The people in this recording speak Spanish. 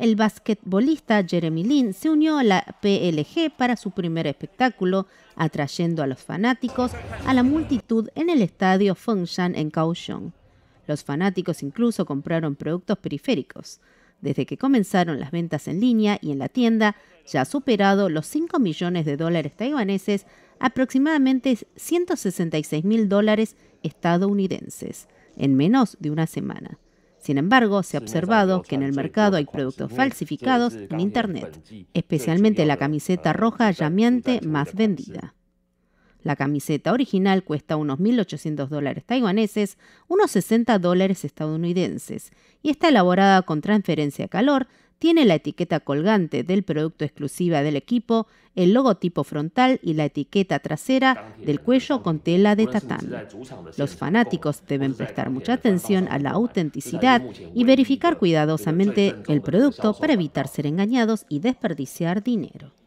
el basquetbolista Jeremy Lin se unió a la PLG para su primer espectáculo, atrayendo a los fanáticos a la multitud en el estadio Fengshan en Kaohsiung. Los fanáticos incluso compraron productos periféricos. Desde que comenzaron las ventas en línea y en la tienda, ya ha superado los 5 millones de dólares taiwaneses, aproximadamente 166 mil dólares estadounidenses, en menos de una semana. Sin embargo, se ha observado que en el mercado hay productos falsificados en Internet, especialmente la camiseta roja llameante más vendida. La camiseta original cuesta unos 1.800 dólares taiwaneses, unos 60 dólares estadounidenses, y está elaborada con transferencia de calor tiene la etiqueta colgante del producto exclusiva del equipo, el logotipo frontal y la etiqueta trasera del cuello con tela de tatán. Los fanáticos deben prestar mucha atención a la autenticidad y verificar cuidadosamente el producto para evitar ser engañados y desperdiciar dinero.